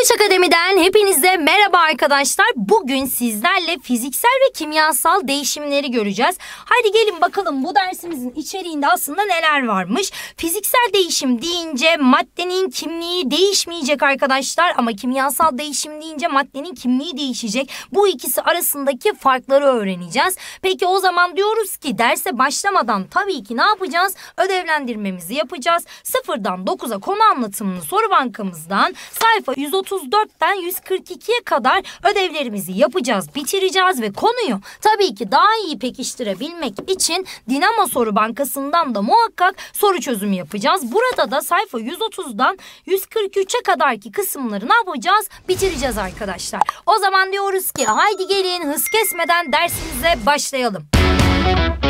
Kuş Akademi'den hepinize merhaba arkadaşlar. Bugün sizlerle fiziksel ve kimyasal değişimleri göreceğiz. Haydi gelin bakalım bu dersimizin içeriğinde aslında neler varmış. Fiziksel değişim deyince maddenin kimliği değişmeyecek arkadaşlar. Ama kimyasal değişim deyince maddenin kimliği değişecek. Bu ikisi arasındaki farkları öğreneceğiz. Peki o zaman diyoruz ki derse başlamadan tabii ki ne yapacağız? Ödevlendirmemizi yapacağız. Sıfırdan 9'a konu anlatımını soru bankamızdan sayfa 130 134'ten 142'ye kadar ödevlerimizi yapacağız, bitireceğiz ve konuyu tabii ki daha iyi pekiştirebilmek için Dinamo Soru Bankası'ndan da muhakkak soru çözümü yapacağız. Burada da sayfa 130'dan 143'e kadarki kısımları ne yapacağız? Bitireceğiz arkadaşlar. O zaman diyoruz ki haydi gelin hız kesmeden dersimize başlayalım. Müzik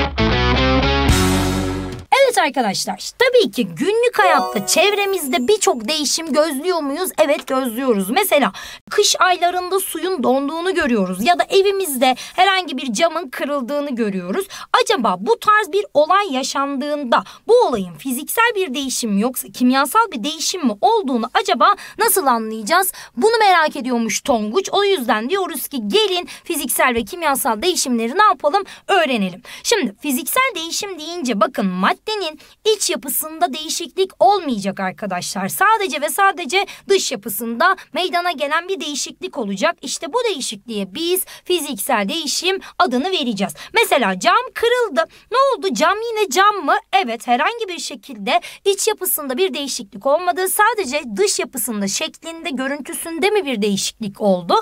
Evet arkadaşlar tabii ki günlük hayatta çevremizde birçok değişim gözlüyor muyuz? Evet gözlüyoruz. Mesela kış aylarında suyun donduğunu görüyoruz ya da evimizde herhangi bir camın kırıldığını görüyoruz. Acaba bu tarz bir olay yaşandığında bu olayın fiziksel bir değişim mi yoksa kimyasal bir değişim mi olduğunu acaba nasıl anlayacağız? Bunu merak ediyormuş Tonguç. O yüzden diyoruz ki gelin fiziksel ve kimyasal değişimleri ne yapalım öğrenelim. Şimdi fiziksel değişim deyince bakın maddenin Bedenin iç yapısında değişiklik olmayacak arkadaşlar. Sadece ve sadece dış yapısında meydana gelen bir değişiklik olacak. İşte bu değişikliğe biz fiziksel değişim adını vereceğiz. Mesela cam kırıldı. Ne oldu? Cam yine cam mı? Evet herhangi bir şekilde iç yapısında bir değişiklik olmadı. Sadece dış yapısında, şeklinde, görüntüsünde mi bir değişiklik oldu?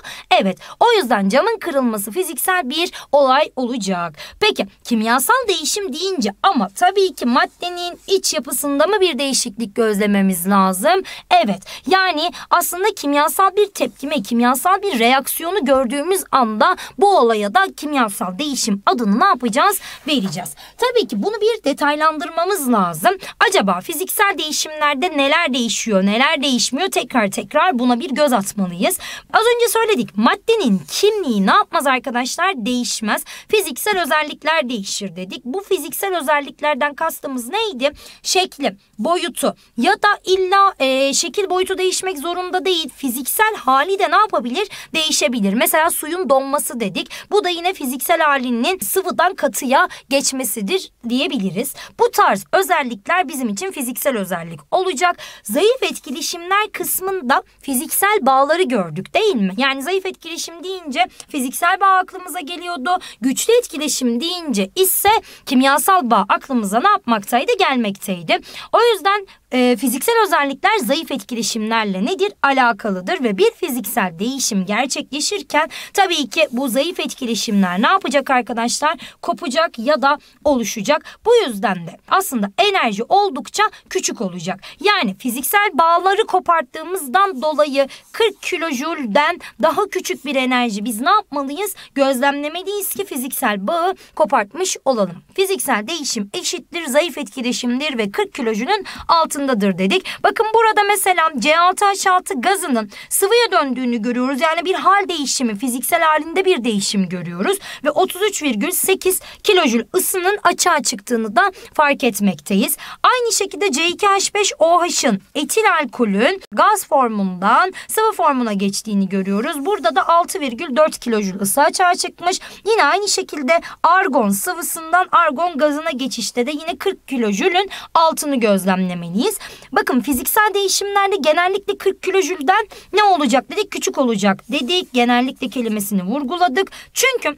Evet o yüzden camın kırılması fiziksel bir olay olacak. Peki kimyasal değişim deyince ama tabii ki maddenin iç yapısında mı bir değişiklik gözlememiz lazım? Evet yani aslında kimyasal bir tepkime, kimyasal bir reaksiyonu gördüğümüz anda bu olaya da kimyasal değişim adını ne yapacağız? Vereceğiz. Tabii ki bunu bir detaylandırmamız lazım. Acaba fiziksel değişimlerde neler değişiyor, neler değişmiyor tekrar tekrar buna bir göz atmalıyız. Az önce söyledik maddenin kimliği ne yapmaz arkadaşlar? Değişmez. Fiziksel özellikler değişir dedik. Bu fiziksel özelliklerden kastımız neydi? Şekli, boyutu ya da illa e, şekil boyutu değişmek zorunda değil. Fiziksel hali de ne yapabilir? Değişebilir. Mesela suyun donması dedik. Bu da yine fiziksel halinin sıvıdan katıya geçmesidir diyebiliriz. Bu tarz özellikler bizim için fiziksel özellik olacak. Zayıf etkileşimler kısmında fiziksel bağları gördük değil mi? Yani zayıf etkileşimler etkileşim deyince fiziksel bağ aklımıza geliyordu. Güçlü etkileşim deyince ise kimyasal bağ aklımıza ne yapmaktaydı? Gelmekteydi. O yüzden e, fiziksel özellikler zayıf etkileşimlerle nedir? Alakalıdır ve bir fiziksel değişim gerçekleşirken tabii ki bu zayıf etkileşimler ne yapacak arkadaşlar? Kopacak ya da oluşacak. Bu yüzden de aslında enerji oldukça küçük olacak. Yani fiziksel bağları koparttığımızdan dolayı 40 kilojülden daha küçük küçük bir enerji. Biz ne yapmalıyız? Gözlemlemeliyiz ki fiziksel bağı kopartmış olalım. Fiziksel değişim eşittir, zayıf etkileşimdir ve 40 kilojünün altındadır dedik. Bakın burada mesela C6H6 gazının sıvıya döndüğünü görüyoruz. Yani bir hal değişimi, fiziksel halinde bir değişim görüyoruz. Ve 33,8 kilojül ısının açığa çıktığını da fark etmekteyiz. Aynı şekilde C2H5OH'ın etil alkolün gaz formundan sıvı formuna geçtiğini görüyoruz. Burada da orada 6,4 kilojoule ısı açığa çıkmış. Yine aynı şekilde argon sıvısından argon gazına geçişte de yine 40 kilojülün altını gözlemlemeliyiz. Bakın fiziksel değişimlerde genellikle 40 kilojülden ne olacak dedik küçük olacak dedik. Genellikle kelimesini vurguladık. Çünkü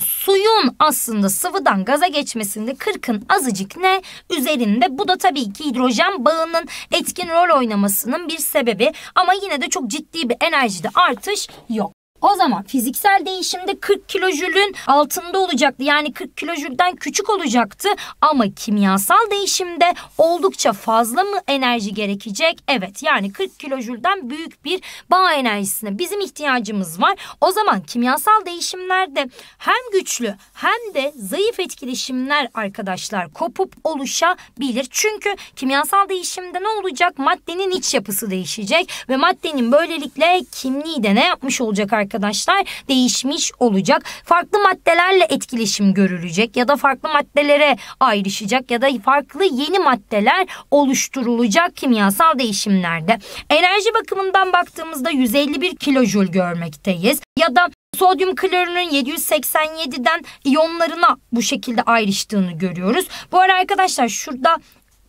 suyun aslında sıvıdan gaza geçmesinde 40'ın azıcık ne üzerinde. Bu da tabii ki hidrojen bağının etkin rol oynamasının bir sebebi ama yine de çok ciddi bir enerjide artış yok. O zaman fiziksel değişimde 40 kilojülün altında olacaktı. Yani 40 kilojülden küçük olacaktı ama kimyasal değişimde oldukça fazla mı enerji gerekecek? Evet yani 40 kilojülden büyük bir bağ enerjisine bizim ihtiyacımız var. O zaman kimyasal değişimlerde hem güçlü hem de zayıf etkileşimler arkadaşlar kopup oluşabilir. Çünkü kimyasal değişimde ne olacak? Maddenin iç yapısı değişecek ve maddenin böylelikle kimliği de ne yapmış olacak arkadaşlar? arkadaşlar değişmiş olacak. Farklı maddelerle etkileşim görülecek ya da farklı maddelere ayrışacak ya da farklı yeni maddeler oluşturulacak kimyasal değişimlerde. Enerji bakımından baktığımızda 151 kilojul görmekteyiz ya da sodyum klorunun 787'den iyonlarına bu şekilde ayrıştığını görüyoruz. Bu arada arkadaşlar şurada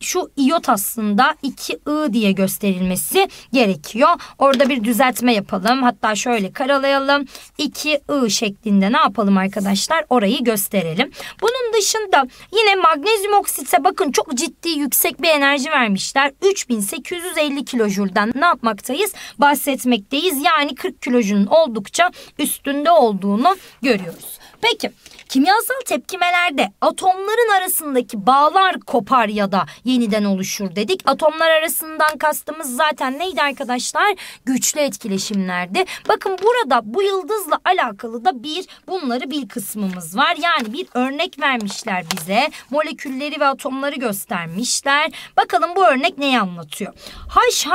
şu iot aslında 2i diye gösterilmesi gerekiyor. Orada bir düzeltme yapalım. Hatta şöyle karalayalım. 2i şeklinde ne yapalım arkadaşlar? Orayı gösterelim. Bunun dışında yine magnezyum oksitse bakın çok ciddi yüksek bir enerji vermişler. 3850 kilojulden ne yapmaktayız? Bahsetmekteyiz. Yani 40 kilojunun oldukça üstünde olduğunu görüyoruz. Peki kimyasal tepkimelerde atomların arasındaki bağlar kopar ya da yeniden oluşur dedik. Atomlar arasından kastımız zaten neydi arkadaşlar? Güçlü etkileşimlerdi. Bakın burada bu yıldızla alakalı da bir bunları bil kısmımız var. Yani bir örnek vermişler bize. Molekülleri ve atomları göstermişler. Bakalım bu örnek neyi anlatıyor? HH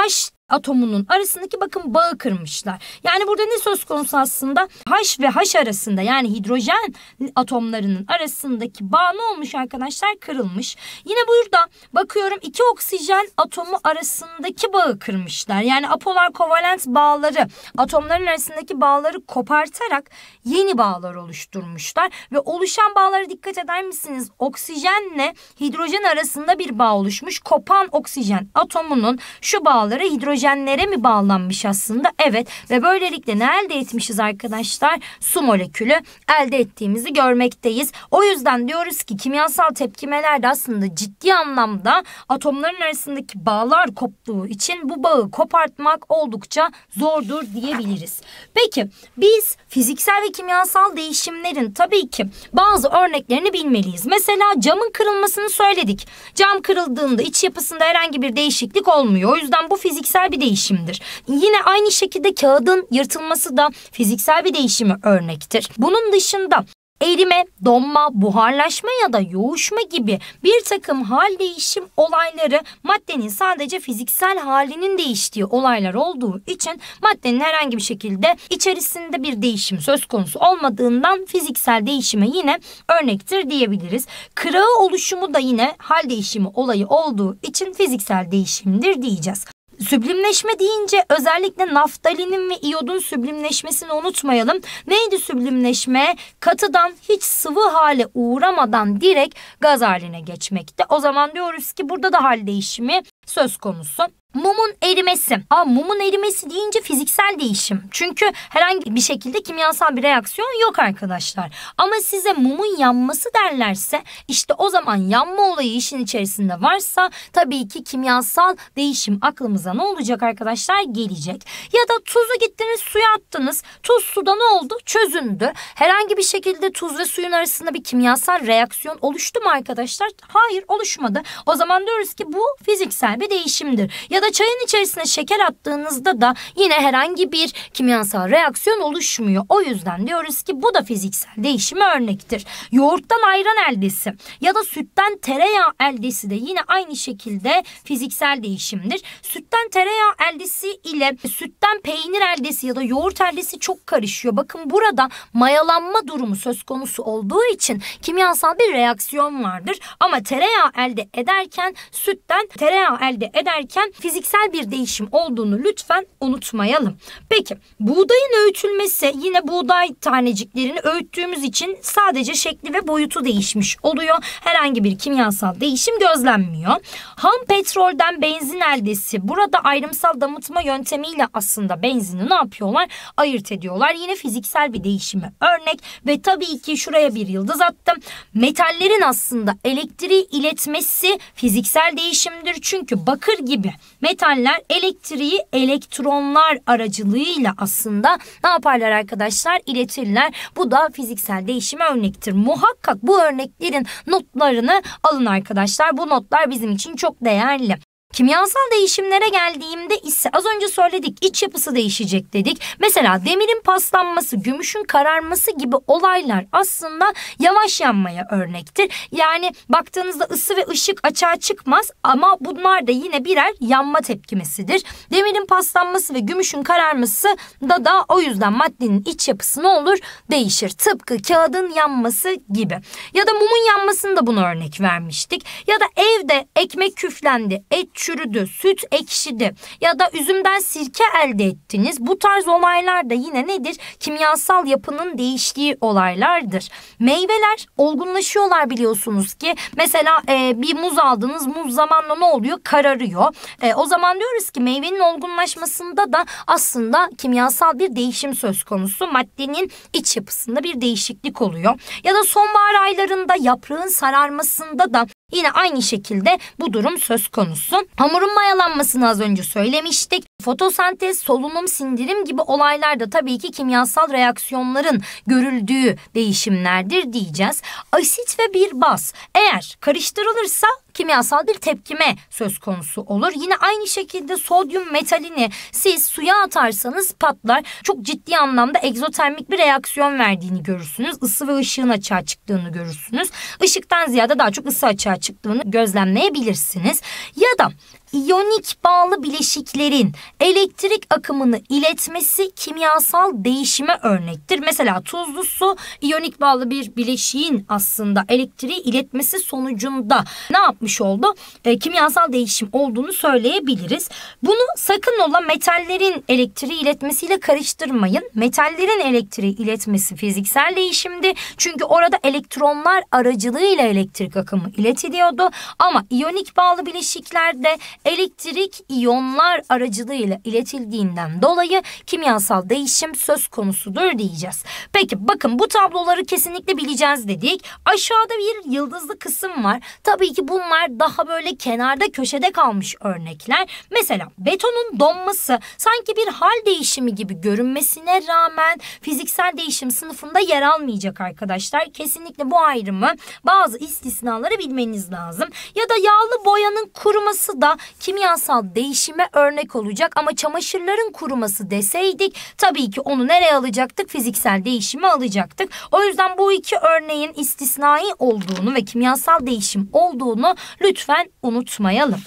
atomunun arasındaki bakın bağı kırmışlar. Yani burada ne söz konusu aslında? H ve H arasında yani hidrojen atomlarının arasındaki bağ ne olmuş arkadaşlar? Kırılmış. Yine burada bakıyorum iki oksijen atomu arasındaki bağı kırmışlar. Yani apolar kovalent bağları atomların arasındaki bağları kopartarak yeni bağlar oluşturmuşlar. Ve oluşan bağlara dikkat eder misiniz? Oksijenle hidrojen arasında bir bağ oluşmuş. Kopan oksijen atomunun şu bağları hidrojen hidrojenlere mi bağlanmış aslında? Evet ve böylelikle ne elde etmişiz arkadaşlar? Su molekülü elde ettiğimizi görmekteyiz. O yüzden diyoruz ki kimyasal tepkimelerde aslında ciddi anlamda atomların arasındaki bağlar koptuğu için bu bağı kopartmak oldukça zordur diyebiliriz. Peki biz fiziksel ve kimyasal değişimlerin tabii ki bazı örneklerini bilmeliyiz. Mesela camın kırılmasını söyledik. Cam kırıldığında iç yapısında herhangi bir değişiklik olmuyor. O yüzden bu fiziksel bir değişimdir. Yine aynı şekilde kağıdın yırtılması da fiziksel bir değişimi örnektir. Bunun dışında erime, donma, buharlaşma ya da yoğuşma gibi bir takım hal değişim olayları maddenin sadece fiziksel halinin değiştiği olaylar olduğu için maddenin herhangi bir şekilde içerisinde bir değişim söz konusu olmadığından fiziksel değişime yine örnektir diyebiliriz. Kırağı oluşumu da yine hal değişimi olayı olduğu için fiziksel değişimdir diyeceğiz. Süblimleşme deyince özellikle naftalinin ve iyodun süblimleşmesini unutmayalım. Neydi süblimleşme? Katıdan hiç sıvı hale uğramadan direkt gaz haline geçmekte. O zaman diyoruz ki burada da hal değişimi söz konusu. Mumun erimesi. Aa mumun erimesi deyince fiziksel değişim. Çünkü herhangi bir şekilde kimyasal bir reaksiyon yok arkadaşlar. Ama size mumun yanması derlerse işte o zaman yanma olayı işin içerisinde varsa tabii ki kimyasal değişim aklımıza ne olacak arkadaşlar? Gelecek. Ya da tuzu gittiniz suya attınız. Tuz suda ne oldu? Çözündü. Herhangi bir şekilde tuz ve suyun arasında bir kimyasal reaksiyon oluştu mu arkadaşlar? Hayır oluşmadı. O zaman diyoruz ki bu fiziksel bir değişimdir. Ya da çayın içerisine şey şeker attığınızda da yine herhangi bir kimyasal reaksiyon oluşmuyor. O yüzden diyoruz ki bu da fiziksel değişime örnektir. Yoğurttan ayran eldesi ya da sütten tereyağı eldesi de yine aynı şekilde fiziksel değişimdir. Sütten tereyağı eldesi ile sütten peynir eldesi ya da yoğurt eldesi çok karışıyor. Bakın burada mayalanma durumu söz konusu olduğu için kimyasal bir reaksiyon vardır. Ama tereyağı elde ederken sütten tereyağı elde ederken fiziksel bir değişim olduğunu lütfen unutmayalım. Peki buğdayın öğütülmesi yine buğday taneciklerini öğüttüğümüz için sadece şekli ve boyutu değişmiş oluyor. Herhangi bir kimyasal değişim gözlenmiyor. Ham petrolden benzin eldesi burada ayrımsal damıtma yöntemiyle aslında benzini ne yapıyorlar? Ayırt ediyorlar. Yine fiziksel bir değişimi örnek ve tabii ki şuraya bir yıldız attım. Metallerin aslında elektriği iletmesi fiziksel değişimdir. Çünkü bakır gibi metaller elektrik elektriği elektronlar aracılığıyla aslında ne yaparlar arkadaşlar? İletirler. Bu da fiziksel değişime örnektir. Muhakkak bu örneklerin notlarını alın arkadaşlar. Bu notlar bizim için çok değerli. Kimyasal değişimlere geldiğimde ise az önce söyledik iç yapısı değişecek dedik. Mesela demirin paslanması, gümüşün kararması gibi olaylar aslında yavaş yanmaya örnektir. Yani baktığınızda ısı ve ışık açığa çıkmaz ama bunlar da yine birer yanma tepkimesidir. Demirin paslanması ve gümüşün kararması da da o yüzden maddenin iç yapısı ne olur? Değişir. Tıpkı kağıdın yanması gibi. Ya da mumun yanmasını da buna örnek vermiştik. Ya da evde ekmek küflendi, et çürüdü, süt ekşidi ya da üzümden sirke elde ettiniz. Bu tarz olaylar da yine nedir? Kimyasal yapının değiştiği olaylardır. Meyveler olgunlaşıyorlar biliyorsunuz ki. Mesela e, bir muz aldınız. Muz zamanla ne oluyor? Kararıyor. E, o zaman diyoruz ki meyvenin olgunlaşmasında da aslında kimyasal bir değişim söz konusu. Maddenin iç yapısında bir değişiklik oluyor. Ya da sonbahar aylarında yaprağın sararmasında da Yine aynı şekilde bu durum söz konusu. Hamurun mayalanmasını az önce söylemiştik. Fotosentez, solunum, sindirim gibi olaylar da tabii ki kimyasal reaksiyonların görüldüğü değişimlerdir diyeceğiz. Asit ve bir baz eğer karıştırılırsa kimyasal bir tepkime söz konusu olur. Yine aynı şekilde sodyum metalini siz suya atarsanız patlar. Çok ciddi anlamda egzotermik bir reaksiyon verdiğini görürsünüz. Isı ve ışığın açığa çıktığını görürsünüz. Işıktan ziyade daha çok ısı açığa çıktığını gözlemleyebilirsiniz. Ya da iyonik bağlı bileşiklerin elektrik akımını iletmesi kimyasal değişime örnektir. Mesela tuzlu su iyonik bağlı bir bileşiğin aslında elektriği iletmesi sonucunda ne yapmış oldu? E, kimyasal değişim olduğunu söyleyebiliriz. Bunu sakın ola metallerin elektriği iletmesiyle karıştırmayın. Metallerin elektriği iletmesi fiziksel değişimdi. Çünkü orada elektronlar aracılığıyla elektrik akımı iletiliyordu. Ama iyonik bağlı bileşiklerde elektrik iyonlar aracılığıyla iletildiğinden dolayı kimyasal değişim söz konusudur diyeceğiz. Peki bakın bu tabloları kesinlikle bileceğiz dedik. Aşağıda bir yıldızlı kısım var. Tabii ki bunlar daha böyle kenarda köşede kalmış örnekler. Mesela betonun donması sanki bir hal değişimi gibi görünmesine rağmen fiziksel değişim sınıfında yer almayacak arkadaşlar. Kesinlikle bu ayrımı bazı istisnaları bilmeniz lazım. Ya da yağlı boyanın kuruması da kimyasal değişime örnek olacak ama çamaşırların kuruması deseydik tabii ki onu nereye alacaktık? Fiziksel değişimi alacaktık. O yüzden bu iki örneğin istisnai olduğunu ve kimyasal değişim olduğunu lütfen unutmayalım.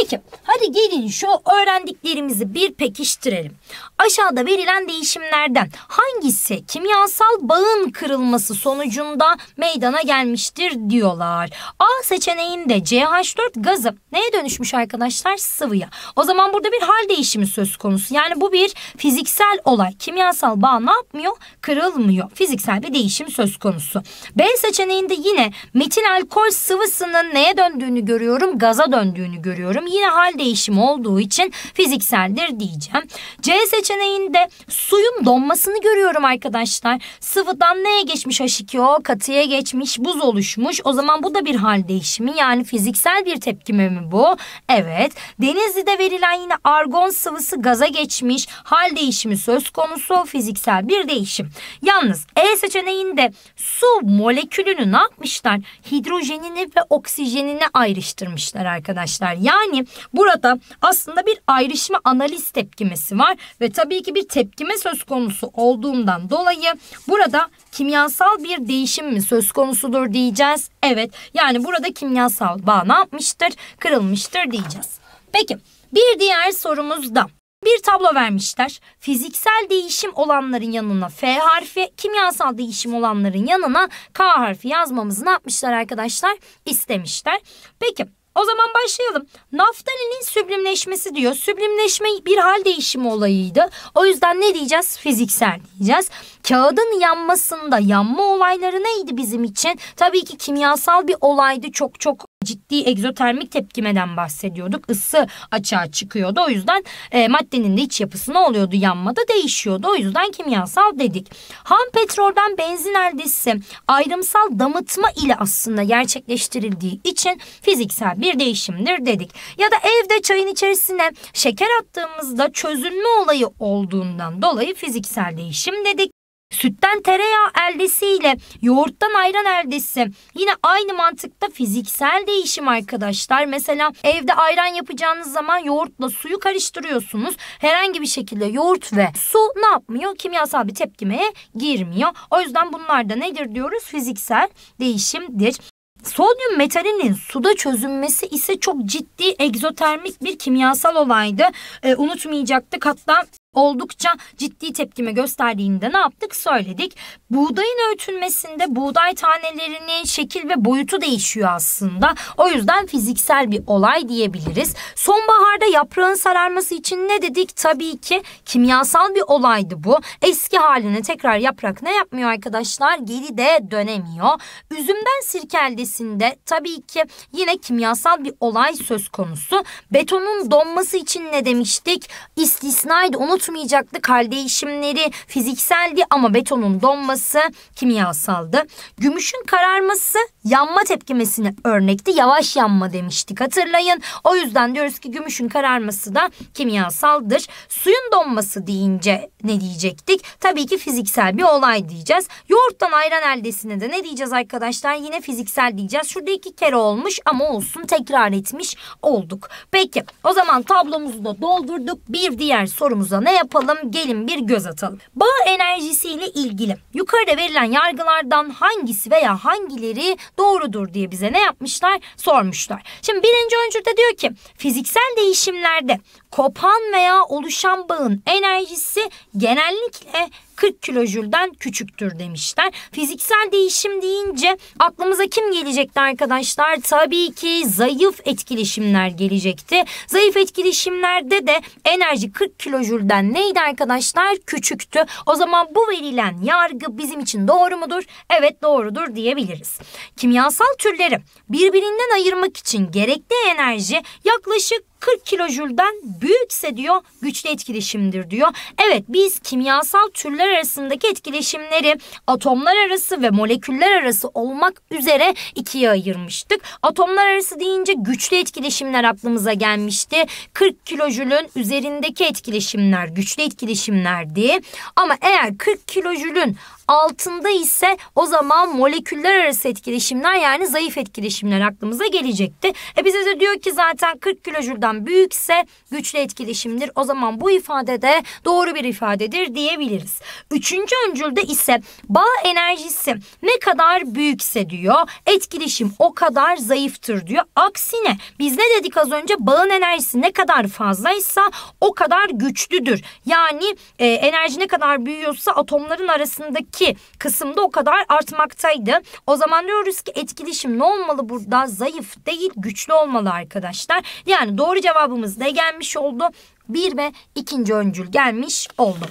Peki hadi gelin şu öğrendiklerimizi bir pekiştirelim. Aşağıda verilen değişimlerden hangisi kimyasal bağın kırılması sonucunda meydana gelmiştir diyorlar. A seçeneğinde CH4 gazı neye dönüşmüş arkadaşlar? Sıvıya. O zaman burada bir hal değişimi söz konusu. Yani bu bir fiziksel olay. Kimyasal bağ ne yapmıyor? Kırılmıyor. Fiziksel bir değişim söz konusu. B seçeneğinde yine metil alkol sıvısının neye döndüğünü görüyorum? Gaza döndüğünü görüyorum diyemeyeceğim. Yine hal değişimi olduğu için fizikseldir diyeceğim. C seçeneğinde suyun donmasını görüyorum arkadaşlar. Sıvıdan neye geçmiş H2O? Katıya geçmiş, buz oluşmuş. O zaman bu da bir hal değişimi. Yani fiziksel bir tepkime mi bu? Evet. Denizli'de verilen yine argon sıvısı gaza geçmiş. Hal değişimi söz konusu. Fiziksel bir değişim. Yalnız E seçeneğinde su molekülünü ne yapmışlar? Hidrojenini ve oksijenini ayrıştırmışlar arkadaşlar. Yani yani burada aslında bir ayrışma analiz tepkimesi var ve tabii ki bir tepkime söz konusu olduğundan dolayı burada kimyasal bir değişim mi söz konusudur diyeceğiz. Evet yani burada kimyasal bağ ne yapmıştır? Kırılmıştır diyeceğiz. Peki bir diğer sorumuzda bir tablo vermişler. Fiziksel değişim olanların yanına F harfi, kimyasal değişim olanların yanına K harfi yazmamızı ne yapmışlar arkadaşlar? İstemişler. Peki o zaman başlayalım. Naftalinin süblimleşmesi diyor. Süblimleşme bir hal değişimi olayıydı. O yüzden ne diyeceğiz? Fiziksel diyeceğiz. Kağıdın yanmasında yanma olayları neydi bizim için? Tabii ki kimyasal bir olaydı. Çok çok ciddi egzotermik tepkimeden bahsediyorduk. Isı açığa çıkıyordu. O yüzden e, maddenin de iç yapısı ne oluyordu? Yanmada değişiyordu. O yüzden kimyasal dedik. Ham petrolden benzin elde eldesi ayrımsal damıtma ile aslında gerçekleştirildiği için fiziksel bir değişimdir dedik. Ya da evde çayın içerisine şeker attığımızda çözünme olayı olduğundan dolayı fiziksel değişim dedik. Sütten tereyağı eldesiyle, yoğurttan ayran eldesi. Yine aynı mantıkta fiziksel değişim arkadaşlar. Mesela evde ayran yapacağınız zaman yoğurtla suyu karıştırıyorsunuz. Herhangi bir şekilde yoğurt ve su ne yapmıyor? Kimyasal bir tepkimeye girmiyor. O yüzden bunlar da nedir diyoruz? Fiziksel değişimdir. Sodyum metalinin suda çözünmesi ise çok ciddi egzotermik bir kimyasal olaydı. E, unutmayacaktık hatta oldukça ciddi tepkime gösterdiğini ne yaptık söyledik. Buğdayın öğütülmesinde buğday tanelerinin şekil ve boyutu değişiyor aslında. O yüzden fiziksel bir olay diyebiliriz. Sonbaharda yaprağın sararması için ne dedik? Tabii ki kimyasal bir olaydı bu. Eski haline tekrar yaprak ne yapmıyor arkadaşlar? Geri de dönemiyor. Üzümden sirke eldesinde tabii ki yine kimyasal bir olay söz konusu. Betonun donması için ne demiştik? İstisnaydı unut unutmayacaktık. Hal değişimleri fizikseldi ama betonun donması kimyasaldı. Gümüşün kararması yanma tepkimesini örnekti. Yavaş yanma demiştik hatırlayın. O yüzden diyoruz ki gümüşün kararması da kimyasaldır. Suyun donması deyince ne diyecektik? Tabii ki fiziksel bir olay diyeceğiz. Yoğurttan ayran eldesine de ne diyeceğiz arkadaşlar? Yine fiziksel diyeceğiz. Şurada iki kere olmuş ama olsun tekrar etmiş olduk. Peki o zaman tablomuzu da doldurduk. Bir diğer sorumuza ne yapalım gelin bir göz atalım. Bağ enerjisiyle ilgili yukarıda verilen yargılardan hangisi veya hangileri doğrudur diye bize ne yapmışlar sormuşlar. Şimdi birinci öncülde diyor ki fiziksel değişimlerde kopan veya oluşan bağın enerjisi genellikle 40 kilojülden küçüktür demişler. Fiziksel değişim deyince aklımıza kim gelecekti arkadaşlar? Tabii ki zayıf etkileşimler gelecekti. Zayıf etkileşimlerde de enerji 40 kilojülden neydi arkadaşlar? Küçüktü. O zaman bu verilen yargı bizim için doğru mudur? Evet doğrudur diyebiliriz. Kimyasal türleri birbirinden ayırmak için gerekli enerji yaklaşık 40 kilojülden büyükse diyor güçlü etkileşimdir diyor. Evet biz kimyasal türler arasındaki etkileşimleri atomlar arası ve moleküller arası olmak üzere ikiye ayırmıştık. Atomlar arası deyince güçlü etkileşimler aklımıza gelmişti. 40 kilojülün üzerindeki etkileşimler güçlü etkileşimlerdi. Ama eğer 40 kilojülün Altında ise o zaman moleküller arası etkileşimler yani zayıf etkileşimler aklımıza gelecekti. E bize de diyor ki zaten 40 kilojülden büyükse güçlü etkileşimdir. O zaman bu ifade de doğru bir ifadedir diyebiliriz. Üçüncü öncülde ise bağ enerjisi ne kadar büyükse diyor etkileşim o kadar zayıftır diyor. Aksine biz ne dedik az önce bağın enerjisi ne kadar fazlaysa o kadar güçlüdür. Yani e, enerji ne kadar büyüyorsa atomların arasındaki 2 kısımda o kadar artmaktaydı. O zaman diyoruz ki etkileşim ne olmalı burada? Zayıf değil güçlü olmalı arkadaşlar. Yani doğru cevabımız ne gelmiş oldu? Bir ve ikinci öncül gelmiş oldu.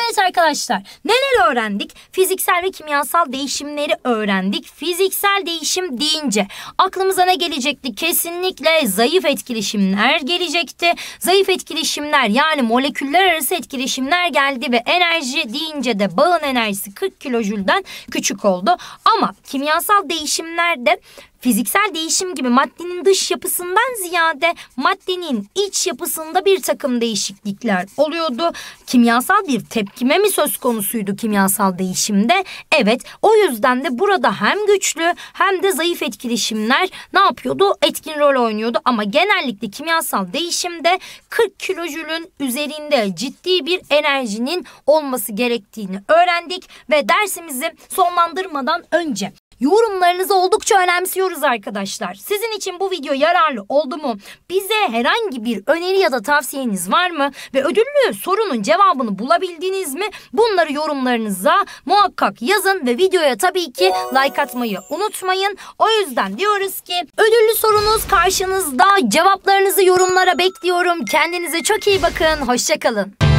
Evet arkadaşlar neler öğrendik? Fiziksel ve kimyasal değişimleri öğrendik. Fiziksel değişim deyince aklımıza ne gelecekti? Kesinlikle zayıf etkileşimler gelecekti. Zayıf etkileşimler yani moleküller arası etkileşimler geldi ve enerji deyince de bağın enerjisi 40 kilojülden küçük oldu. Ama kimyasal değişimlerde fiziksel değişim gibi maddenin dış yapısından ziyade maddenin iç yapısında bir takım değişiklikler oluyordu. Kimyasal bir tepki tepkime mi söz konusuydu kimyasal değişimde? Evet o yüzden de burada hem güçlü hem de zayıf etkileşimler ne yapıyordu? Etkin rol oynuyordu ama genellikle kimyasal değişimde 40 kilojülün üzerinde ciddi bir enerjinin olması gerektiğini öğrendik ve dersimizi sonlandırmadan önce Yorumlarınızı oldukça önemsiyoruz arkadaşlar. Sizin için bu video yararlı oldu mu? Bize herhangi bir öneri ya da tavsiyeniz var mı? Ve ödüllü sorunun cevabını bulabildiniz mi? Bunları yorumlarınıza muhakkak yazın ve videoya tabii ki like atmayı unutmayın. O yüzden diyoruz ki ödüllü sorunuz karşınızda. Cevaplarınızı yorumlara bekliyorum. Kendinize çok iyi bakın. Hoşçakalın.